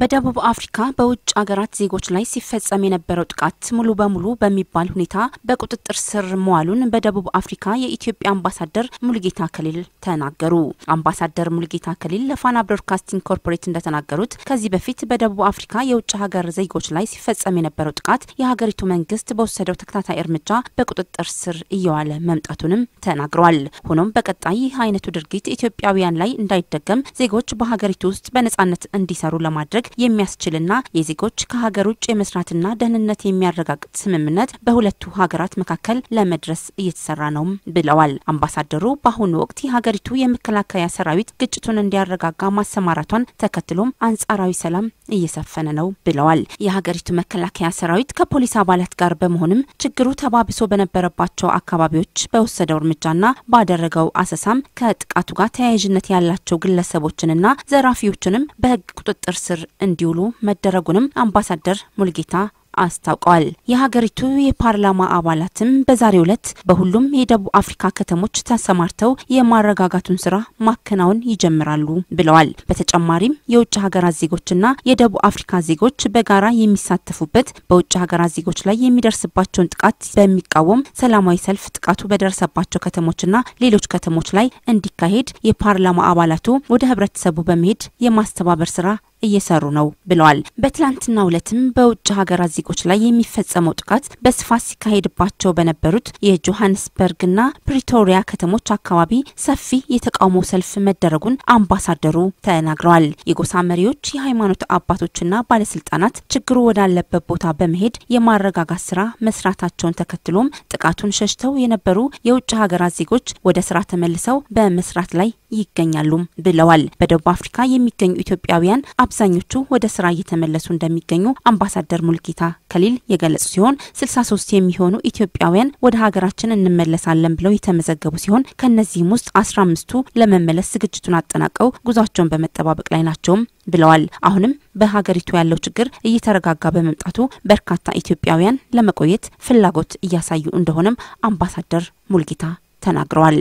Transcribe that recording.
በደቡብ አፍሪካ በውጭ ሀገራት ዜጎች ላይ ሲፈጸም የነበረው ጥቃት ሙሉ በሙሉ በሚባል ሁኔታ በቁጥጥር ስር መዋሉን በደቡብ አፍሪካ የኢትዮጵያ አምባሳደር ሙልጌታ ከሊል ተናገሩ። አምባሳደር ሙልጌታ ከሊል ለፋና ብሮድካስቲንግ ኮርፖሬት እንደተናገሩት ከዚህ በፊት በደቡብ አፍሪካ የውጭ ሀገር ዜጎች ላይ ሲፈጸም የነበረው ጥቃት የሀገሪቱ መንግስት በወሰደው ተከታታይ እርምጃ በቁጥጥር ስር እየዋለ መምጣቱንም ተናግረዋል። ሆኖም በቀጣይ ይህ አይነቱ ድርጊት ኢትዮጵያውያን ላይ እንዳይደገም ዜጎች በሀገሪቱ ውስጥ በነጻነት እንዲሰሩ ለማድረግ ለማድረግ የሚያስችልና የዜጎች ከሀገር ውጭ የመስራትና ደህንነት የሚያረጋግጥ ስምምነት በሁለቱ ሀገራት መካከል ለመድረስ እየተሰራ ነውም ብለዋል። አምባሳደሩ በአሁኑ ወቅት የሀገሪቱ የመከላከያ ሰራዊት ግጭቱን እንዲያረጋጋ ማሰማራቷን ተከትሎም አንጻራዊ ሰላም እየሰፈነ ነው ብለዋል። የሀገሪቱ መከላከያ ሰራዊት ከፖሊስ አባላት ጋር በመሆንም ችግሩ ተባብሶ በነበረባቸው አካባቢዎች በወሰደው እርምጃና ባደረገው አሰሳም ከጥቃቱ ጋር ተያያዥነት ያላቸው ግለሰቦችንና ዘራፊዎችንም በሕግ ቁጥጥር ስር እንዲውሉ መደረጉንም አምባሳደር ሙልጌታ አስታውቀዋል። የሀገሪቱ የፓርላማ አባላትም በዛሬው ዕለት በሁሉም የደቡብ አፍሪካ ከተሞች ተሰማርተው የማረጋጋቱን ስራ ማከናወን ይጀምራሉ ብለዋል። በተጨማሪም የውጭ ሀገራት ዜጎችና የደቡብ አፍሪካ ዜጎች በጋራ የሚሳተፉበት በውጭ ሀገራት ዜጎች ላይ የሚደርስባቸውን ጥቃት በሚቃወም ሰላማዊ ሰልፍ ጥቃቱ በደረሰባቸው ከተሞችና ሌሎች ከተሞች ላይ እንዲካሄድ የፓርላማ አባላቱ ወደ ህብረተሰቡ በመሄድ የማስተባበር ስራ እየሰሩ ነው ብለዋል። በትላንትናው ዕለትም በውጭ ሀገራት ዜጎች ላይ የሚፈጸመው ጥቃት በስፋት ሲካሄድባቸው በነበሩት የጆሀንስበርግና ፕሪቶሪያ ከተሞች አካባቢ ሰፊ የተቃውሞ ሰልፍ መደረጉን አምባሳደሩ ተናግረዋል። የጎሳ መሪዎች፣ የሃይማኖት አባቶችና ባለስልጣናት ችግሩ ወዳለበት ቦታ በመሄድ የማረጋጋት ስራ መስራታቸውን ተከትሎም ጥቃቱን ሸሽተው የነበሩ የውጭ ሀገራት ዜጎች ወደ ስራ ተመልሰው በመስራት ላይ ይገኛሉም ብለዋል። በደቡብ አፍሪካ የሚገኙ ኢትዮጵያውያን አብዛኞቹ ወደ ስራ እየተመለሱ እንደሚገኙ አምባሳደር ሙልጌታ ከሊል የገለጹ ሲሆን 63 የሚሆኑ ኢትዮጵያውያን ወደ ሀገራችን እንመለሳለን ብለው የተመዘገቡ ሲሆን ከእነዚህም ውስጥ 15ቱ ለመመለስ ዝግጅቱን አጠናቀው ጉዟቸውን በመጠባበቅ ላይ ናቸውም ብለዋል። አሁንም በሀገሪቱ ያለው ችግር እየተረጋጋ በመምጣቱ በርካታ ኢትዮጵያውያን ለመቆየት ፍላጎት እያሳዩ እንደሆነም አምባሳደር ሙልጌታ ተናግረዋል።